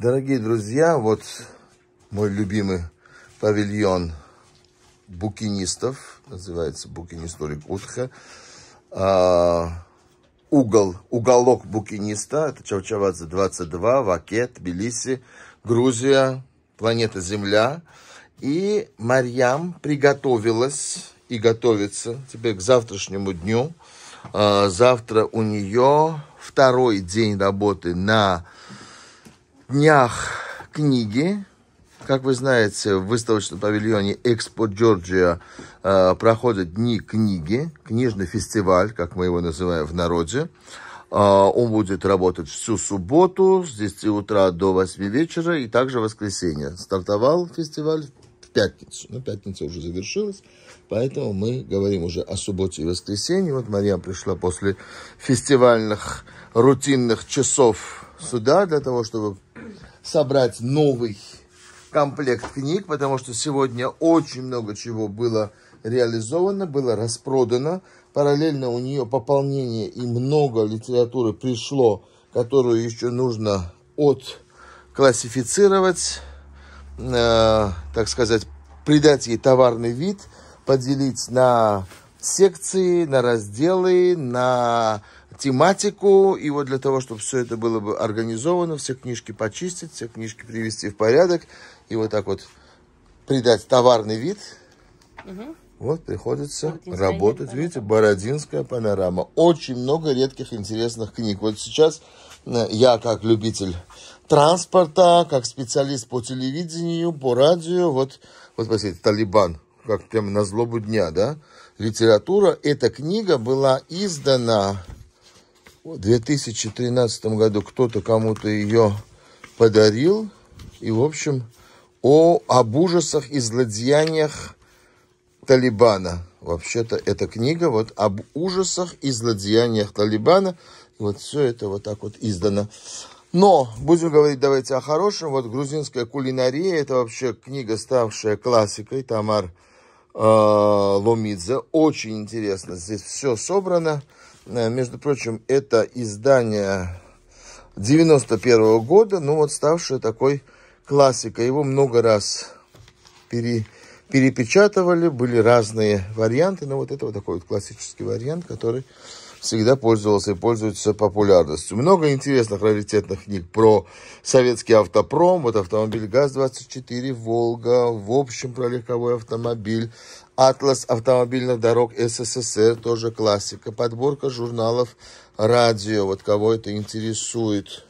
Дорогие друзья, вот мой любимый павильон букинистов, называется букинисторик Утха. А, угол, уголок букиниста, это Чавчавадзе 22, Вакет, Тбилиси, Грузия, планета Земля. И Марьям приготовилась и готовится теперь к завтрашнему дню. А, завтра у нее второй день работы на днях книги. Как вы знаете, в выставочном павильоне Экспо Джорджия э, проходят дни книги, книжный фестиваль, как мы его называем в народе. Э, он будет работать всю субботу с 10 утра до 8 вечера и также воскресенье. Стартовал фестиваль в пятницу, но ну, пятница уже завершилась, поэтому мы говорим уже о субботе и воскресенье. Вот Мария пришла после фестивальных рутинных часов сюда для того, чтобы собрать новый комплект книг, потому что сегодня очень много чего было реализовано, было распродано. Параллельно у нее пополнение и много литературы пришло, которую еще нужно отклассифицировать, э, так сказать, придать ей товарный вид, поделить на секции, на разделы, на тематику, и вот для того, чтобы все это было бы организовано, все книжки почистить, все книжки привести в порядок, и вот так вот придать товарный вид, угу. вот приходится работать. Панорама. Бородинская панорама. Очень много редких интересных книг. Вот сейчас э, я, как любитель транспорта, как специалист по телевидению, по радио, вот, вот посмотрите, «Талибан», как прямо на злобу дня, да? Литература, эта книга была издана в 2013 году кто-то кому-то ее подарил. И, в общем, о, об ужасах и злодеяниях Талибана. Вообще-то эта книга вот об ужасах и злодеяниях Талибана. вот все это вот так вот издано. Но будем говорить давайте о хорошем. Вот грузинская кулинария, это вообще книга, ставшая классикой Тамар э, Ломидзе. Очень интересно, здесь все собрано. Э, между прочим, это издание 91 -го года, ну вот ставшее такой классикой. Его много раз пере перепечатывали, были разные варианты, но вот это вот такой вот классический вариант, который всегда пользовался и пользуется популярностью. Много интересных раритетных книг про советский автопром, вот автомобиль ГАЗ-24, Волга, в общем про легковой автомобиль, Атлас автомобильных дорог СССР, тоже классика, подборка журналов радио, вот кого это интересует.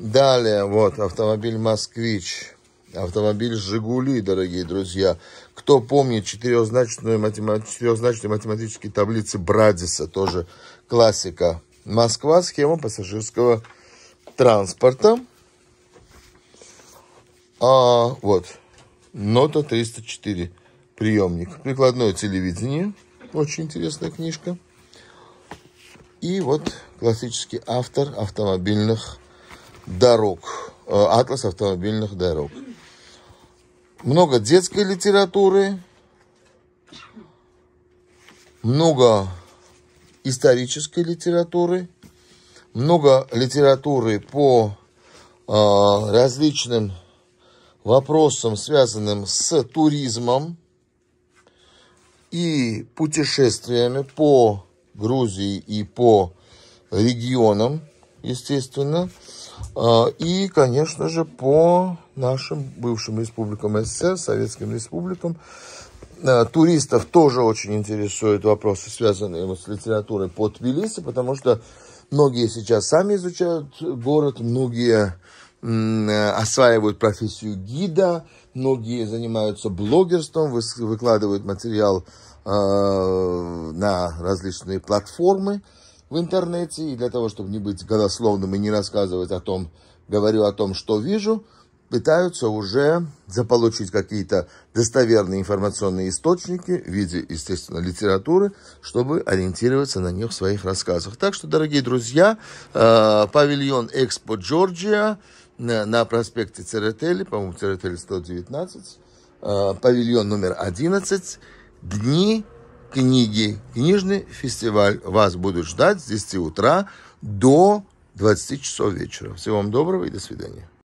Далее, вот, автомобиль «Москвич», автомобиль «Жигули», дорогие друзья. Кто помнит четырехзначную, матема... четырехзначные математические таблицы Брадиса, тоже классика. Москва, схема пассажирского транспорта. А, вот, нота 304, приемник. Прикладное телевидение, очень интересная книжка. И вот классический автор автомобильных дорог. Э, атлас автомобильных дорог много детской литературы, много исторической литературы, много литературы по э, различным вопросам, связанным с туризмом и путешествиями по Грузии и по регионам, естественно, э, и, конечно же, по нашим бывшим республикам СССР, советским республикам. Э, туристов тоже очень интересуют вопросы, связанные вот с литературой по Тбилиси, потому что многие сейчас сами изучают город, многие э, осваивают профессию гида, многие занимаются блогерством, выкладывают материал э, на различные платформы в интернете. И для того, чтобы не быть голословным и не рассказывать о том, говорю о том, что вижу – пытаются уже заполучить какие-то достоверные информационные источники в виде, естественно, литературы, чтобы ориентироваться на них в своих рассказах. Так что, дорогие друзья, э, павильон Экспо Джорджия на проспекте Церетели, по-моему, Церетели 119, э, павильон номер 11, дни книги, книжный фестиваль вас будут ждать с 10 утра до 20 часов вечера. Всего вам доброго и до свидания.